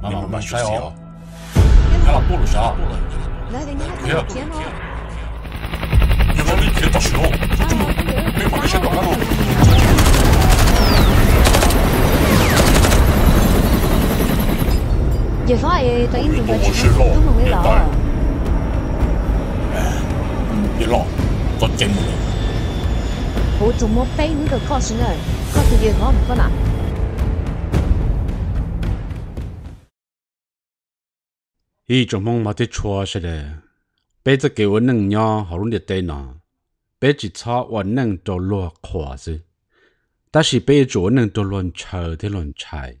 慢慢慢们休息哦。要暴露啥？不啥？别啥？有啥？别啥？有啥？别啥？有啥？别啥？有啥？别啥？有啥？别啥？有啥？有啥？有啥？有啥？有啥？有啥？有啥？有别有啥？有啥？有啥？有啥？有啥？有啥？有啥？有啥？有啥？有啥？有 ý trong mong mà thích chua sẽ đấy bây giờ kêu anh nâng họ luôn được tên nó bây chỉ cho anh nâng đồ lúa khóa chứ ta chỉ bây giờ anh nâng đồ lúa chờ thế lúa chạy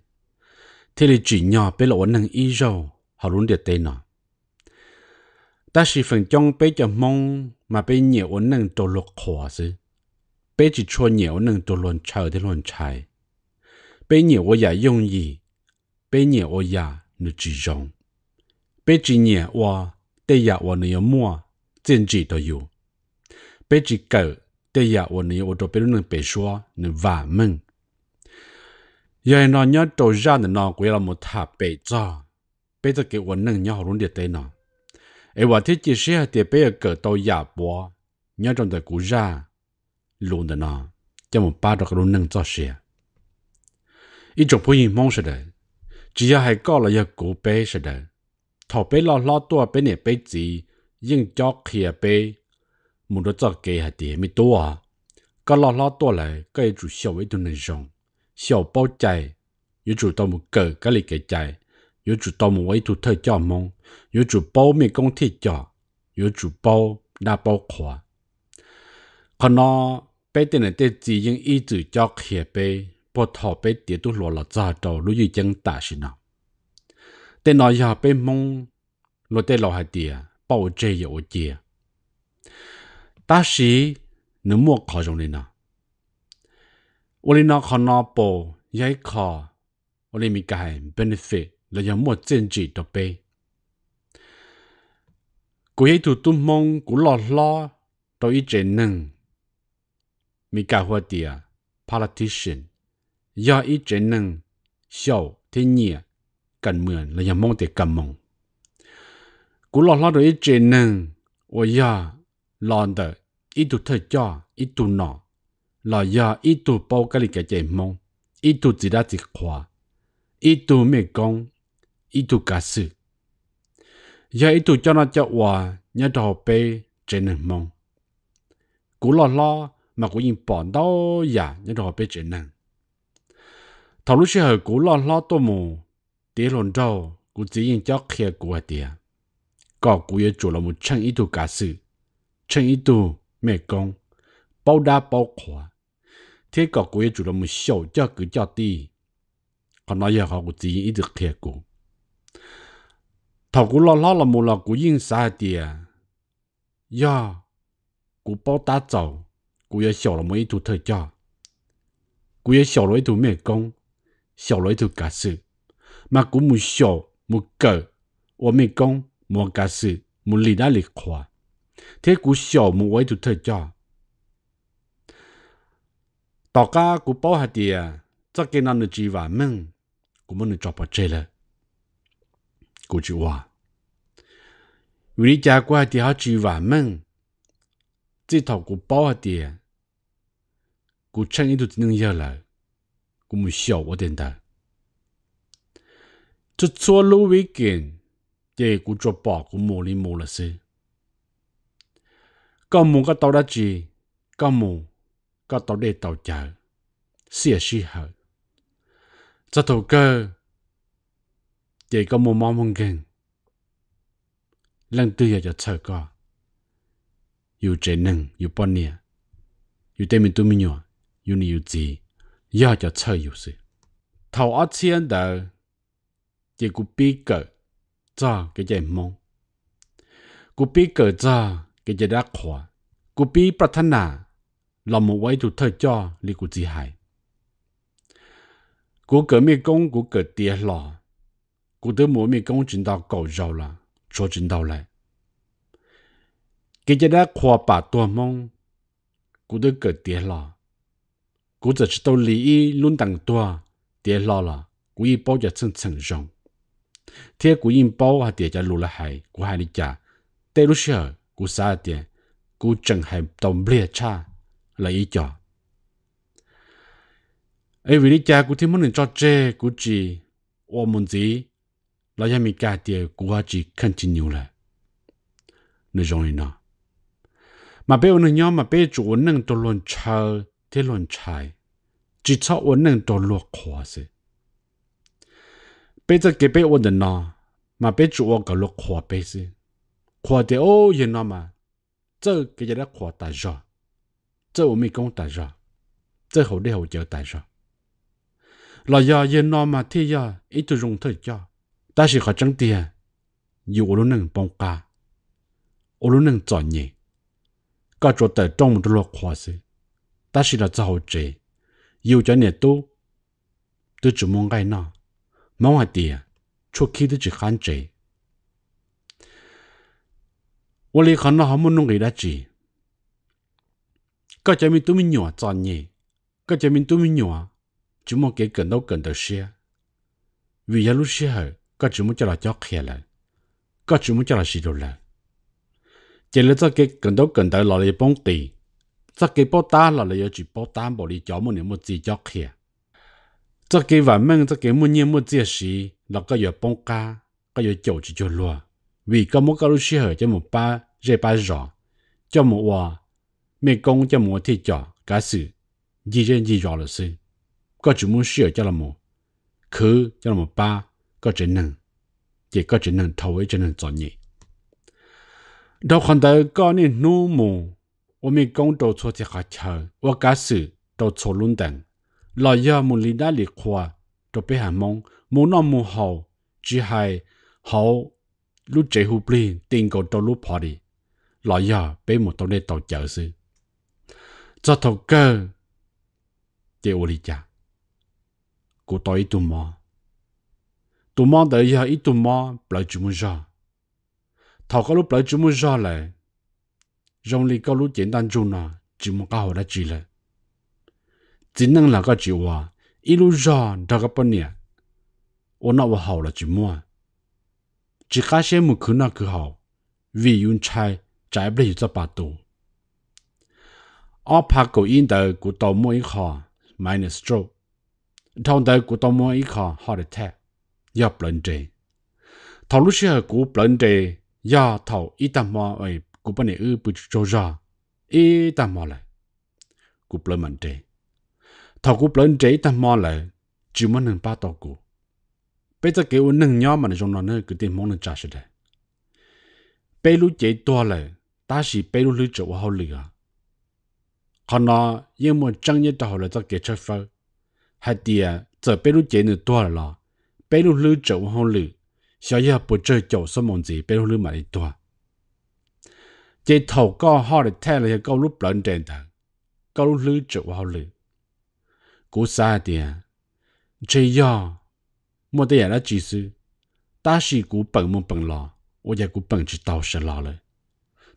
thế là chỉ nhau bây giờ anh nâng ý họ luôn được tên nó ta chỉ phần trong bây giờ mong mà bây nhiều anh nâng đồ lúa khóa chứ bây chỉ cho nhiều nâng đồ lúa chờ thế lúa chạy bây nhiều anh dùng gì bây nhiều anh nó chỉ dùng 别几年我第一我能有么？政治都有。别几个第一我能有我都别人别说能完门。原来那年都让的那鬼了么？他别着，别着给我弄鸟笼的对呢。哎，我听见谁的别个到亚波，鸟种的古 ra，笼的呢，叫我把这个笼弄做谁？一种不应梦似的，只要还搞了一个白似的。thầu bé lo lo tua bé nè bé gì nhưng cho khía bé muốn đó cho kê hạt tiền mới tua có lo lo tua lại có ai chủ sầu ấy tôi nên dùng sầu bao chạy yếu chủ tao một cờ cái lịch cái chạy yếu chủ tao một ấy tôi thơ cho mong yếu chủ bao mi công thi cho yếu chủ bao đa bao khóa còn nó bé tiền này tê gì nhưng ý chú cho khía bé bỏ thọ bé tiền tôi lo là ra đầu lúc gì chẳng ta xin nào tên nói giờ bên mông lo tên lo hai tiề bao chế yêu chế ta sĩ nếu mua khó trong này nè 我哩那看那波也看，我哩咪该 benefit，了也莫政治得呗。古一度都梦古老老到一整能，咪该话的啊，politician 要一整能小天热 cần mượn là yang mong thì cần mong cú lo lo rồi chế nâng ô ya lon đờ ít tu thời cho ít tu nọ là ya ít tu bao cái này cái chế mong ít tu chỉ đã chỉ khóa ít tu mẹ công ít tu cả sự ya ít tu cho nó cho hòa nhớ đồ bê chế nâng mong cú lo lo mà cú nhìn bỏ đâu ya nhớ đồ bê chế nâng thầu lúc xưa cú lo lo tôi mù tế lồn đâu cũng chỉ yên cho kia của tiền có cũng yêu chủ là một chân ý tu cả sự chân ý tu mẹ công bao đa bao khóa thế có cũng yêu chủ là một sầu cho cứ cho đi còn nói giờ họ cũng chỉ ý được kia của thầu cũng lo lo là một là cũng yên xa tiền do cũng bao đa giàu cũng yên sầu là một ý tu thời cho yên yêu sầu một ý tu mẹ công sầu là ý tu cả sự 妈姑没笑，没讲，我没讲，没解释，没理那离开。他姑笑，没歪头特价，大家姑包下地啊，只给那几万闷，我们能抓不着了。姑就话，为你家瓜地好几万闷，这套古包下地，姑轻易都不能要了，姑没笑，我点头。这做路为根，这古做宝古磨里磨了是。高木个到了去，高木个到来到家，是时候。这头歌，这个木毛梦根，人对也就错个，有才能有本领，有对面对面有，有你有字，也就错有事。头阿千的。chỉ cú bi cỡ cho cái gì mong cú bi cỡ cho cái gì đã khóa cú bi bát thân à lòng một way tụ thời cho li cú chỉ hại cú cỡ mi công cú cỡ tiếc lò cú tới mỗi mi công chính đạo cầu giàu là cho chính đạo lại cái gì đã khóa bà tua mong cú tới cỡ tiếc lò cú chỉ đâu lý luôn đằng tua tiếc lò là cú ý bao giờ chân chân rộng 天古因包啊点家路了海，古海里家，带路些古啥点，古正还到不列差来一家。ai vì lý cha của thiên muốn cho che của chị ô muốn gì là nhà mình cả tiền của chị continue là nơi rồi nó mà bây giờ nhau mà bây giờ nâng tôi luôn chờ thế luôn chạy chỉ cho tôi nâng tôi lo khó sự bây giờ cái bé ôn được nó mà bé chủ ôn cái lúc khóa bé gì khóa thì ô yên nó mà giờ cái gì đó khóa tại sao giờ ôm mình công tại sao giờ hậu đi hậu chờ tại sao là giờ yên nó mà thì giờ ít tôi dùng thời ta chỉ có trắng tiền dù luôn nâng bông cá ô luôn nâng chọn nhỉ có chỗ tại trong một lúc khóa gì ta chỉ là giàu chế dù cho nè tu tôi chỉ mong cái nào mong atia chua khi chỉ khán chế wo li khán nó hả muốn nông đã chỉ các cha mình tụi mình nhỏ chọn nhỉ các cha mình tụi mình nhỏ chỉ mong cái cần đâu cần đâu xe vì giờ lúc xe hở các chỉ muốn cho là cho khỏe lại các chỉ muốn cho là xịt rồi lại chỉ là cho cái cần đâu cần đâu là lấy bông tì cho cái bó ta là lấy chỉ bó ta bỏ đi cho một niệm một gì cho khỏe 这给我们这给木年木这时，那个要搬家，个要走就就落，为个么个路适合就么把热把热，就么话，没工就么提着，假使一人一热了是，个就么适合就了么，可就了么把个只能，这个只能头尾只能作业。到看到个呢，努么，我们工作做得好巧，我假使到错论等。lo ya mu li da li khoa to pe ha mong mu no mu ho chỉ hai ho lu chế hu pli tin go to lu pa đi lo ya pe mu to ne to chờ sư cho thầu cơ chế ô li cha cô tôi tu mò tu mò đợi ya ít tu mò lại chú mu ra thầu có lúc lại chú mu ra lại rong li có lúc 简单 chung nó chỉ một cái hồ đã chỉ le. 只能那个就话一路上这个不念，我那我好了就么？只感谢木可那个好，为用菜摘不了这把刀。阿帕狗因的古到莫一下 minus stroke，同的古到莫一下 heart attack，要不能这。头路是古不能这，要头一旦么哎古不能二不就做啥，一旦么嘞，古不能这。thọ cú lớn chế ta mò lại chỉ muốn nâng ba tàu cú bây giờ kêu nâng nhau mà nó trong nó nữa cứ tiền mong nâng trả sẽ đấy bây lúc chế to lại ta chỉ bây lúc lưu chỗ hậu lửa còn nó yên muốn chẳng nhất đầu là ta kể cho phơi hay tiền à, giờ bây lúc chế nữa to là bây lúc lưu chỗ hậu lửa 小叶不知九什么子，被路买多。这头高好的太了，高路不认真的，高路路走好了。cố xa đi chơi yo mua đây là chỉ sư ta chỉ cố bận một bận lò tôi giờ cố bằng chỉ tàu sẽ lò rồi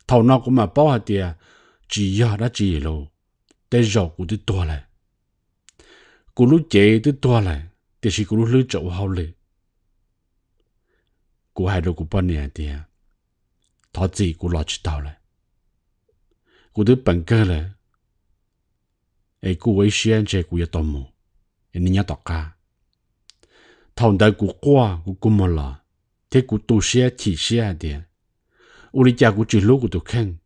thầu nó cũng mà bao hạt đi chỉ yo là chỉ lô để giờ cố đi tua lại cố lúc chế đi tua lại thì chỉ cố lúc lưỡi chỗ hậu lệ cố hai đồ cố bao nhiêu đi thọ gì cố lo chỉ tàu lại cố đi bận cơ lại ai cú ấy xiên chạy cú yết tôm ai nhá tọt cả thằng đại cú qua cú cú mờ là thế cú tu xe chỉ xe đi u lý cha cú chỉ lú cú tu khen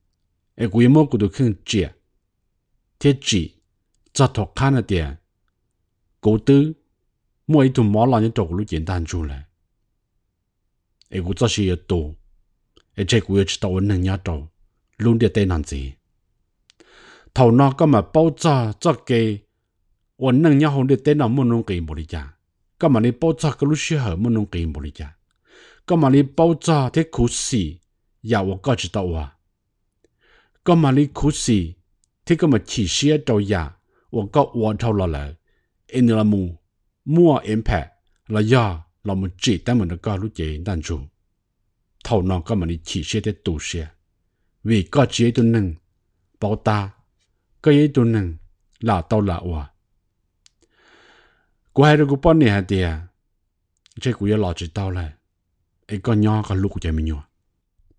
ai cú yếm cú tu khen chia à. thế chỉ cho thọ khăn à đi cú tư mua ít thùng mỏ là những chỗ lú 简单 chút lại ai cú cho xe yết tu ai chạy cú yết tàu nâng nhá tàu luôn đi tây nam gì thầu nó có mà bao cho cho kê ổn nâng nhau đi tế nào muốn nông kỳ bồ đi chả mà đi bao cho cái lúc xưa hở muốn nông kỳ bồ đi chả mà đi bao cho thế khú xì giờ dạ, tôi có chỉ đâu à mà đi khú xì thế có mà chỉ xia đâu giờ tôi có tôi thâu lại em là mù mua em phải là giờ là mình chỉ tại mình có lúc đang chủ thầu nó có mà đi chỉ xia thế tu xia vì có chỉ tôi nâng bảo ta ก็ยี่ตัวหนึ่งหล่าเต่าหล่าว่ะกูให้รู้กูป้อนเนี่ยเดียใช่กูยังหล่อจีเต่าเลยไอ้ก็ย่อก็ลูกกูจะไม่ยัว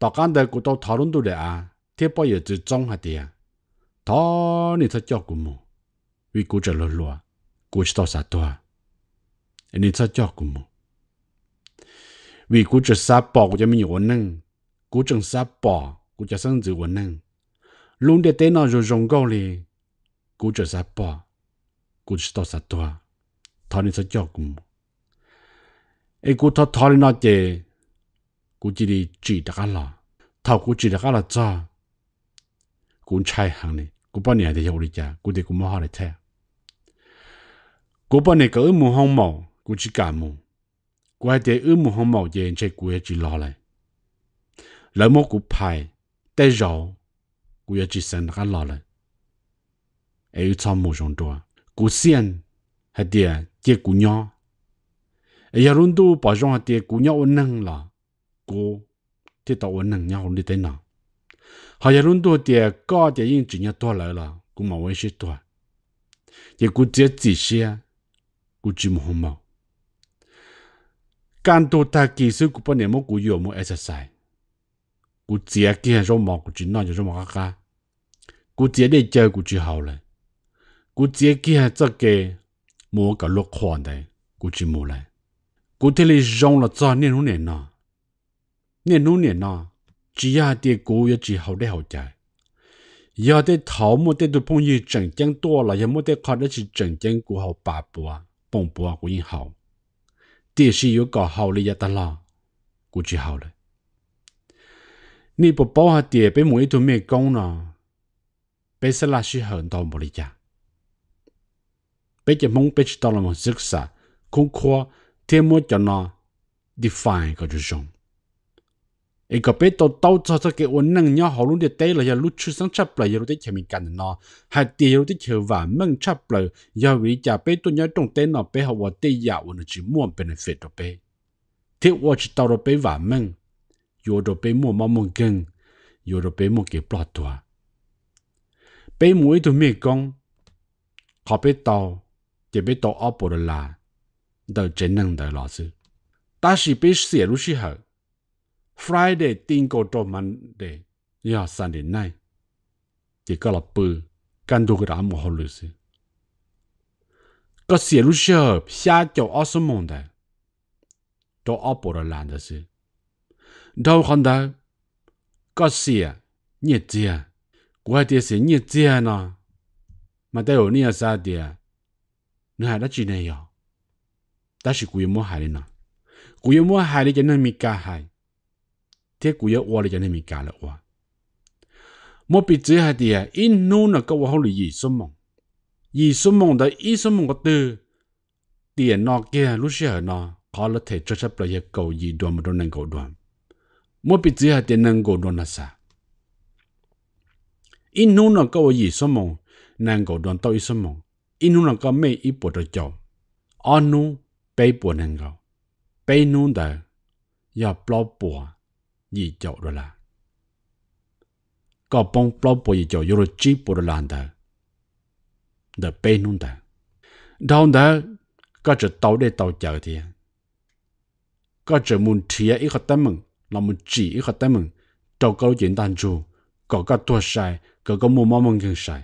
ต่อการเด็กกูต้องทอรุ่นตัวเดียเทียบไปอยู่จีจ้องฮะเดียทอนี่ถ้าเจ้ากูมูวิกูจะลัวกูจะต่อสาตัวไอ้นี่ถ้าเจ้ากูมูวิกูจะซาปอกูจะไม่อยู่วันนึงกูจึงซาปอกูจะสั่งจีวันนึง luôn để tên nó rồi rồng gò lì cú trở ra bỏ cú chỉ to sát toa thọ nên sẽ cho cùng ấy cú thọ thọ nên nó chè cú chỉ đi chỉ đặc là thọ cú chỉ đặc là cho cú chạy hàng này cú bao nhiêu thì hiểu được chưa cú thì cú mua hàng này thế cú bao nhiêu cái ước muốn hông màu cú chỉ cảm mù cú hay để ước muốn hông màu gì anh chạy cú chỉ lo lại lỡ mua cú phải tay rồi กูอยากจะสั่งกันล้อเลยเอ้ยชอบมูชงตัวกูเสียนให้เดียเจียกูย้อเอ้ยรุ่นดูปอจงให้เดียกูย้อวันนึงละกูที่ตัววันนึงย้อคนเดียวนะ好像轮到的高的人今年多来了，我冇问些多，也估计这些，估计冇冇。干多他技术，我本来冇估有冇 exercise，กูเจียกี้รมอกูจีนอนอยู่รมอกากูเจียได้เจอกูจี好了กูเจียกี้这个มัวกับลูกควอนได้กูจีมูเลยกูที่เลยจงละจ้าเนี่ยนู้นเนี่ยนะเนี่ยนู้นเนี่ยนะจียาเดียกู也จี好ได้好ใจยาได้ทอมได้ตัวพงยื整经多了也没得看得起整经กู好八步啊蹦步啊กูยิ่ง好เดี๋ยว是有搞好了也得啦กูจี好了你不包下地被每一顿咩工呢？被是那些很多莫里家，被只梦被到了么ศึกษาคุ้มคว้าเทียมว่าจะนอ define ก็จะชงไอ้ก็เป็นตัวเต้าจะจะเกี่ยวนั่งย่อหอลุ่นเดียเตะเลยลุ่นชื่อสังชับเลยลุ่นที่เขมิกันนอหาเดียวที่เขียวว่ามึงชับเลยย่อวิจาเป็นตัวย่อตรงเต้นนอเป็นหัวเตะยาวอุ่นจีม่วนเป็นเฟตตัวเป็นที่ว่าจะตัวเป็นว่ามึง有着被莫毛蒙根，有着被莫给不多。被莫都没讲，好被到，也被到阿伯的啦，到真能的老师。但是被写入时候，Friday 定个到 Monday 要三点内，这个老伯干多个打莫好律师。个写入时候，下叫二十蒙的，到阿伯的懒的是。đâu còn đâu có xìa à? nhiệt à? chia quá tiệt xìa nhiệt chia à nó mà tao ổn nha sao tiệt nó hay đã chỉ này rồi ta chỉ cúi mua hại đi nó cúi mua hại đi cho nên mi cả hại thế cúi ở qua đi cho nên mi cả là qua một bị chữ hại tiệt in nô nó có hoa hậu gì số mong gì số mong đó ít số mong có từ tiền nó kia lúc xưa nó khó là thể cho chấp là cầu gì đoan mà đâu nên cầu đoan. 莫比只下点能够乱那啥。因侬那个我一什么，能够乱到一什么，因侬那个每一步都叫，阿侬背不能够，背侬的要包不一叫的啦。个帮包不一叫有了几步的难的，的背侬的，然后呢，个只倒来倒脚的，个只门贴一个大门。là một chỉ khát tay mừng trâu câu chuyện tàn trù có cả tuổi sai có có mua mắm mừng gần sai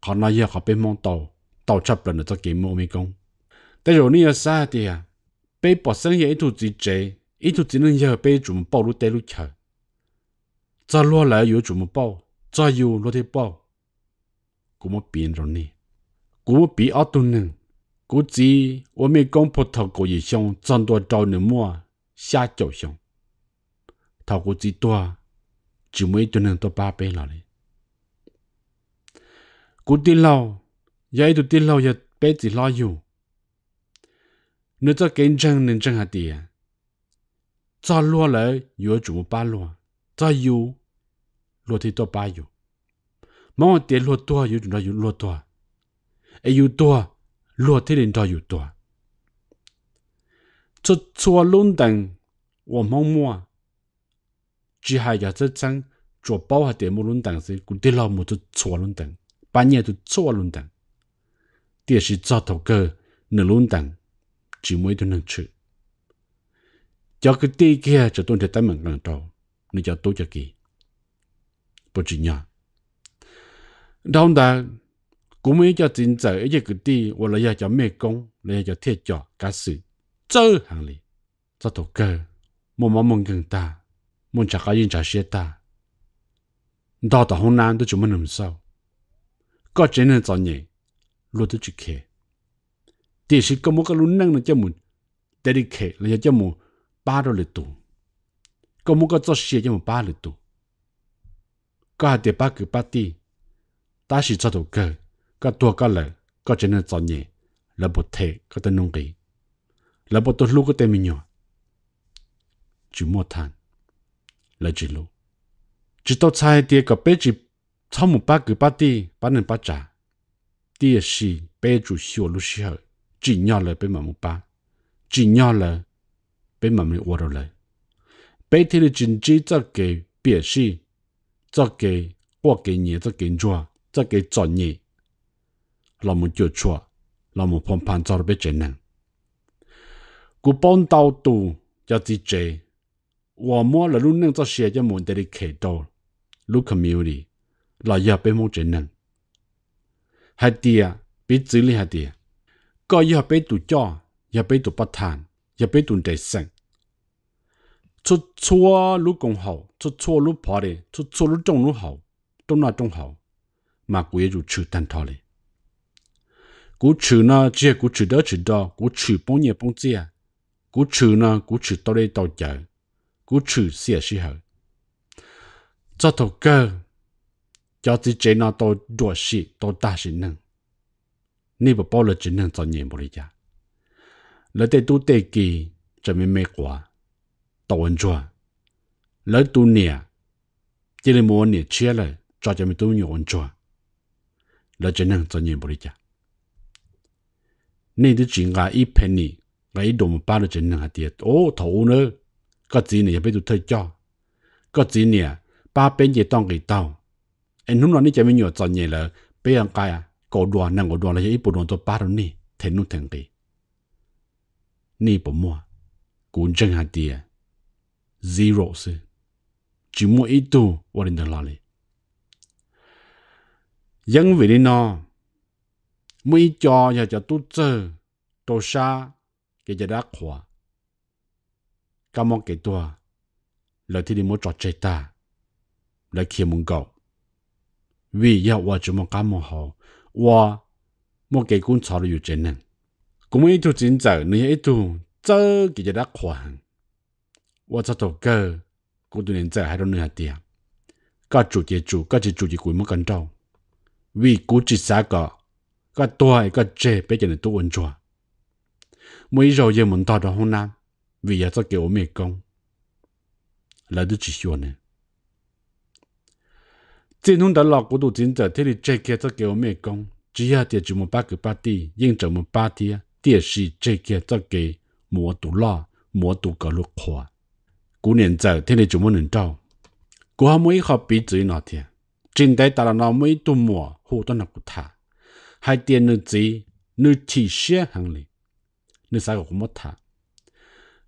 họ nói giờ họ bên mong tàu tàu chấp lần cho kiếm mua mì công tại rồi nãy xa thì à bị bỏ sinh ra ít thu chỉ chế ít thu chỉ nên giờ bên chuẩn bảo lúc tê lúc chờ cho lo lại yếu chuẩn bảo, cho yếu lo thế bảo, cũng mất biến rồi nè cũng mất bị ở tu nương cũng chỉ 我们讲葡萄果一箱赚多少能么下九箱。thảo của chỉ tua chỉ mới cho nên tôi ba bé là đấy cú tin lâu vậy tụi tin lâu giờ bé chỉ lo yêu nếu cho kiến chân nên chân hạt tiền cho lo lại yêu chủ ba lo cho yêu lo thì tôi ba yêu mong tiền lo tua yêu chúng ta yêu lo tua ai yêu tua lo thì đến cho yêu tua cho chua luôn đằng 我默默 chỉ hai giờ tới chẳng chỗ bao hạt tiền mua luôn đằng gì cũng đi lâu mua tôi chua luôn đằng bán nhà tôi chua luôn đằng tiền là cho thầu cơ nửa luôn đằng chỉ mới tôi năng chữ cho cái tí kia cho tôi thấy tay mình lần đầu nên cho tôi cho kỳ bộ chỉ nhỏ đau đà cũng mới cho chính giờ ấy cái tí hoặc là cho mẹ công là cho thiết cho cá sự chơi hàng lì cho thầu cơ một món mừng gần ta mun cha ka 혼난도 cha xie ta. Da da hong nan da ju mun nam sao. Ka jen nan zan nye, lu da ju ke. Di shi ka mu ka lu nang na jia mun, la ya Ka Ka ka ka ka la te, La to 来记录，直到菜的第个杯子，草木八个八地八能八咋，第二是白煮小葫时候，紧咬了白毛木八，紧咬了白毛木活着来，白天的禁鸡在给，第二是，给过给你在给做，在给做你，老母叫错，老母碰碰做了被真能，古邦刀都要自己。我摸了路能做些就门得里开到，路可没有哩，老要被摸着呢。还地啊，被嘴里还地啊，搞要被堵脚，要被堵不谈，要被堵得生。出错路工好，出错路跑的，出错路中路好，中那中好，嘛古也就吃蛋挞嘞。古吃呢，只古吃得吃到，古吃半夜半夜，古吃呢，古吃到嘞到家。cú trừ xìa xí hở cho thổ cơ cho tí chế nó tôi đùa xì tôi ta xì nâng ni bà bó lờ chỉ nâng cho nhẹ bồ lý giá lỡ tê tu tê kỳ cho mê mê quá tàu ơn chua lỡ tu nìa chỉ là mua nìa chia lời cho cho mê tu nhiều ơn chua lỡ chỉ nâng cho nhẹ bồ lý giá nên tí chỉ ngà ít penny ngà ít đồ một ba lỡ chỉ nâng hạt tiệt ô thổ nữa có gì này phải giờ thay cho có gì này ba bên gì tông cái tàu anh lúc này nít chả mới nhớ chọn nhẹ là bây giờ cái à cổ đùa nàng cổ đùa là ít bộ đồ tôi ba rồi nè thế nút thằng gì nè bộ mua cũng chẳng hạn gì zero sư, chỉ mua ít tu vào đến đó này dân vì đi nó mỗi cho nhà cho tu chơi đồ xa cái gì đã khoa ta mong kể tua lời thì đi mua trò chơi ta lời khi mong cầu vì giờ wa chỉ mong cá mong hậu wa mong kể cũng chào được chuyện này cũng mấy tu chính giờ nữa ít tu giờ cái gì đã khoan wa cho tổ cơ cũng tu nên giờ hai đôi nửa tiền cả chủ chế chủ cả chỉ chủ chỉ cuối mất cần đâu vì cú chỉ xa cả cả tua cái chế bây giờ là tu ổn chua mỗi giờ giờ muốn tao đó hôm nay 为伢子给我面讲，来得几少呢？正弄的老骨头今朝天里这个再给我面讲，只要点就莫八个八滴，应着莫八滴。电视睁开再给魔都闹，魔都搞了块。过年在，天你就么能照，过好每好别注意那天。真待到了那么一冬末，好到那古塔，还点了走，能提鞋行哩，那啥个古么塔？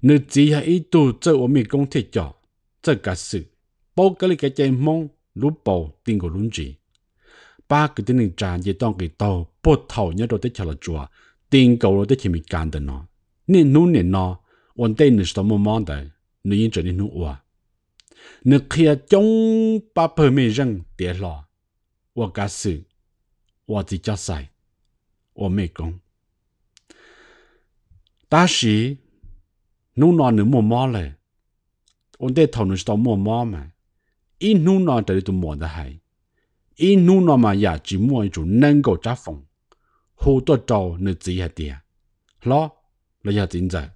你只係一度做我咪講鐵腳，這個事，包個你嘅隻夢，如報定個論治，把佢啲人賺嘢當佢到，不頭一度得出嚟做，定夠咯得前面幹的呢，你努力呢，我對你什麼忙的，你認真努我，你睇下中把旁邊人跌落，我個事，我只叫晒，我咪講，但是。nu nó nữa mùa mò lệ ôn tê thầu nó tao mùa mò mà in nu nó tới tụ mùa đã hay in nu nó mà giả chỉ mua chủ nâng gò trả phòng hồ tôi trâu nó chỉ hạt tiền lo là giờ tiền giờ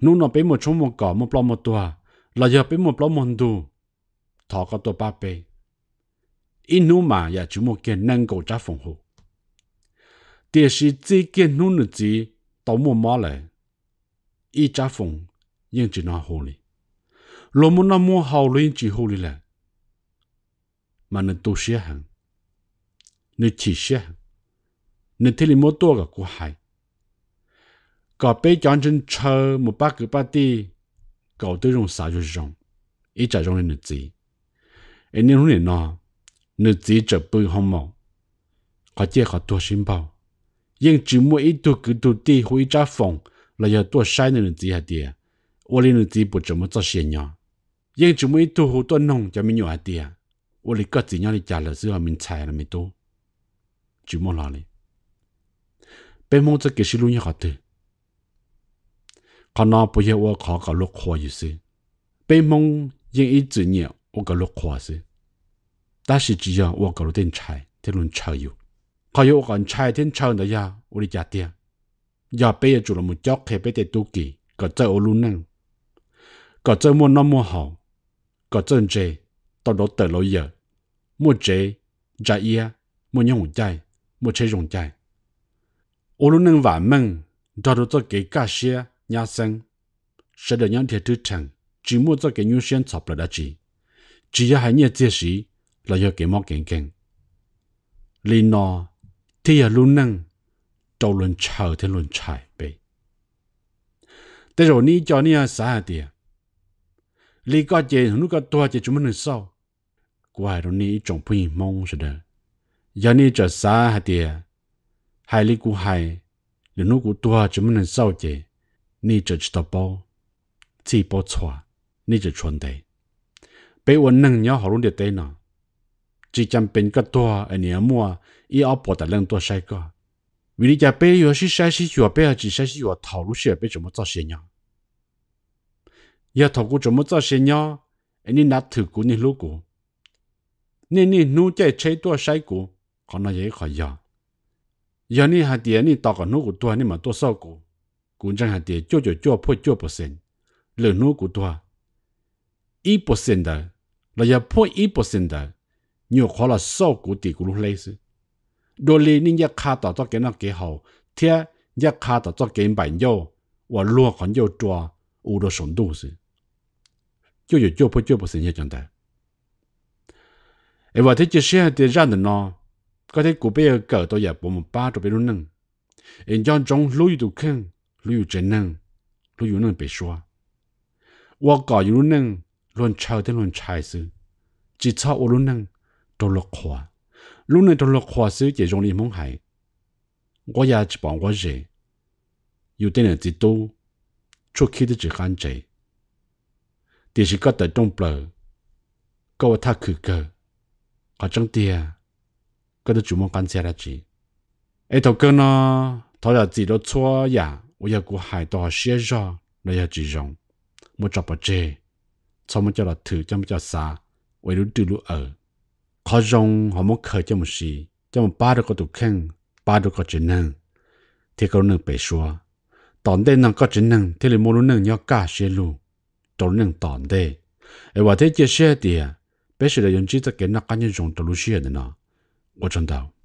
nu nó bé chung chỗ một cỏ một plom một tua là giờ bé một plom một tu thọ có tôi ba bé in nu mà giả chỉ mua kia nâng gò trả phòng hồ tiền sĩ chỉ kia nu nó chỉ tao mùa mò lệ 一家风应只那好哩，罗木那么好了应只好哩嘞，嘛能多些行，能提些行，能体里么多个过海，搞被讲成车么把个把地搞得用啥就是用，一家用的能子，哎你弄的呢，能子这不好么？或者好多心包，应只么一度个度地回家风。那要多晒嫩人几下地，我的人几不怎么做歇尿，因这么一多好多弄，就没牛阿爹，我的各子年里家了是还没菜了没多，就莫老哩。白毛子给些弄一下的，可能不要我考搞落花意思，白毛因一几年我搞落花些，但是只要我搞点菜，他们才有，还有我搞菜他们的呀，我的家爹。giờ bây giờ chủ là một chóc khi bây giờ tu kỳ có chơi ô luôn năng có chơi mua nó mua hậu có chơi chế tao đó tờ lối giờ mua chế giá ia mua nhung chạy mua chơi dùng chạy ô luôn năng vả mừng đó đó cho cái cá xe nhà sinh sẽ được nhận thiệt thứ chẳng chỉ mua cho cái nhu sinh chọc là đã chỉ chỉ là hai nhẹ chia sĩ là do cái móc kiện kiện lý nó thì là luôn năng trâu luôn chờ thế luôn chạy bê. Thế rồi ní cho ní xa tìa. Lý có chế nó có tòa chế chúng mình sau. Qua rồi ní trông phí mong rồi đó. Giờ ní trở hả tìa. Hai lý cú hai. Lý nó cú tòa chúng mình sau chế. Ní trở chế tàu bó. Chỉ bó chòa. Ní trở chuẩn đầy. Bế ổn nâng nhó hổ luôn địa tế nọ. Chỉ chăm bình có tòa ở nhà mua. Ý áo bỏ tại lưng tòa sai có. 为了家白药是山西区白河镇山西区陶鲁县白怎么找新娘，要通过怎么找新娘，你拿土狗，你撸过，你你撸这柴多小狗，可能也以啊。要你还得你打个撸狗多，你买多少狗，狗长得大，叫叫叫不叫不生，不撸狗多，一不生的，那要破一不生的，你又花了少狗，得狗卵子。若你你一卡打做给那给好，贴一卡打做给朋友，我落款就抓，我的深度是，就有就不就不是那种的。哎，我这就是的让的呢，嗰啲古贝狗都也不么巴着别人弄，人家中路有坑，路有真弄，路有弄别说，我搞有弄，乱抄的乱拆是，只抄我弄，都落款。lúc này tôi lọc hòa sư chỉ trong lý mong hải 我也只帮我热，有的人知道出去的只限制，但是个得懂不了，个我他去个，个真的啊，个得主么干些了只，哎头个呢，他要知道错呀，我要顾海到些热，那要只用，莫找不着，草么叫了土，叫么叫啥，为了丢路二。Ka zhōng ḍa mō kēy jā mō sī, jā mō pā rū 던데는 tū kēng, pā rū ka chē nāng, tē kā rū nāng pē shuā, tōn tē